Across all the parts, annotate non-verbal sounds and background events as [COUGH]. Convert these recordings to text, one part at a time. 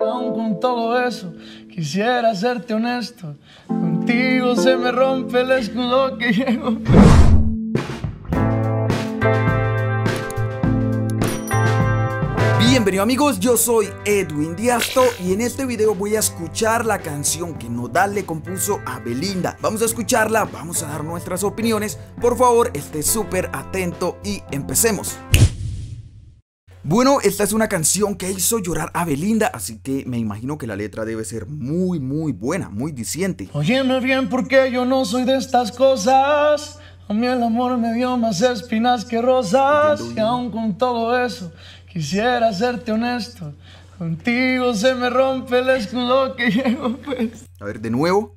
Aún con todo eso, quisiera serte honesto. Contigo se me rompe el escudo que llevo. Bienvenido amigos, yo soy Edwin Diasto y en este video voy a escuchar la canción que Nodal le compuso a Belinda. Vamos a escucharla, vamos a dar nuestras opiniones, por favor esté súper atento y empecemos. Bueno, esta es una canción que hizo llorar a Belinda, así que me imagino que la letra debe ser muy, muy buena, muy diciente. Óyeme bien porque yo no soy de estas cosas. A mí el amor me dio más espinas que rosas. y aún con todo eso, quisiera serte honesto. Contigo se me rompe el escudo que [LAUGHS] llevo pues. A ver, de nuevo.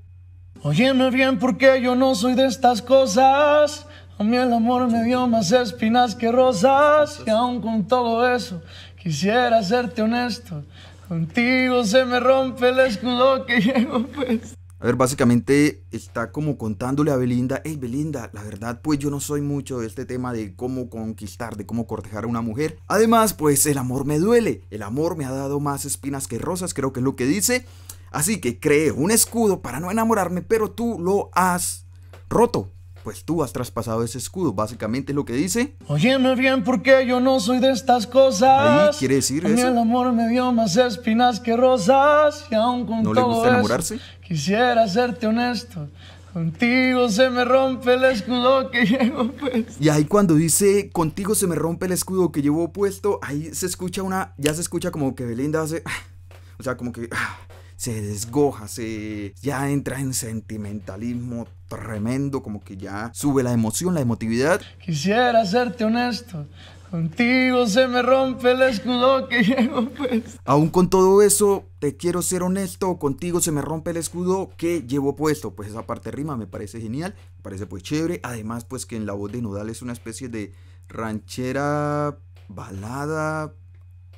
Óyeme bien porque yo no soy de estas cosas. A mí el amor me dio más espinas que rosas y aún con todo eso quisiera serte honesto. Contigo se me rompe el escudo que llevo pues. A ver, básicamente está como contándole a Belinda, hey Belinda, la verdad pues yo no soy mucho de este tema de cómo conquistar, de cómo cortejar a una mujer. Además pues el amor me duele, el amor me ha dado más espinas que rosas, creo que es lo que dice. Así que creé un escudo para no enamorarme, pero tú lo has roto pues tú has traspasado ese escudo. Básicamente es lo que dice. Óyeme bien porque yo no soy de estas cosas. Ahí quiere decir eso. el amor me dio más espinas que rosas y aún con ¿No le gusta enamorarse? quisiera serte honesto. Contigo se me rompe el escudo que [LAUGHS] llevo puesto. Y ahí cuando dice contigo se me rompe el escudo que llevo puesto, ahí se escucha una, ya se escucha como que Belinda hace, [SIGHS] o sea, como que [SIGHS] ah, se desgoja, se ya entra en sentimentalismo tremendo, como que ya sube la emoción, la emotividad. Quisiera serte honesto, Contigo se me rompe el escudo que llevo puesto. Aún con todo eso, te quiero ser honesto, contigo se me rompe el escudo que llevo puesto. Pues esa parte rima me parece genial, me parece pues chévere. Además, pues que en la voz de Nodal es una especie de ranchera balada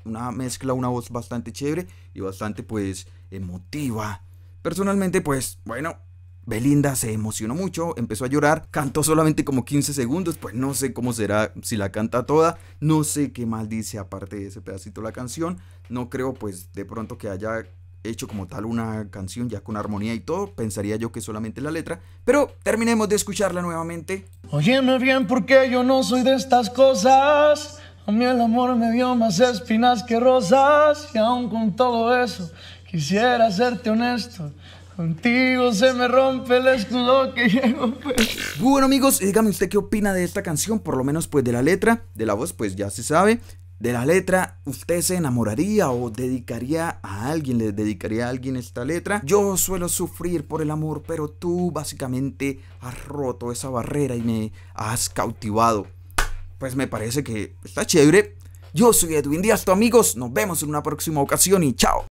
una mezcla, una voz bastante chévere y bastante pues emotiva. Personalmente pues bueno, Belinda se emocionó mucho, empezó a llorar, cantó solamente como 15 segundos, pues no sé cómo será si la canta toda, no sé qué mal dice aparte de ese pedacito la canción, no creo pues de pronto que haya hecho como tal una canción ya con armonía y todo, pensaría yo que solamente la letra, pero terminemos de escucharla nuevamente. Óyeme bien porque yo no soy de estas cosas. A mí el amor me dio más espinas que rosas y aún con todo eso quisiera serte honesto. Contigo se me rompe el escudo que llevo. Pues. Bueno amigos, eh, dígame usted qué opina de esta canción, por lo menos pues de la letra, de la voz pues ya se sabe. De la letra, ¿usted se enamoraría o dedicaría a alguien, le dedicaría a alguien esta letra? Yo suelo sufrir por el amor, pero tú básicamente has roto esa barrera y me has cautivado pues me parece que está chévere. Yo soy Edwin Díaz, tu amigos. Nos vemos en una próxima ocasión y chao.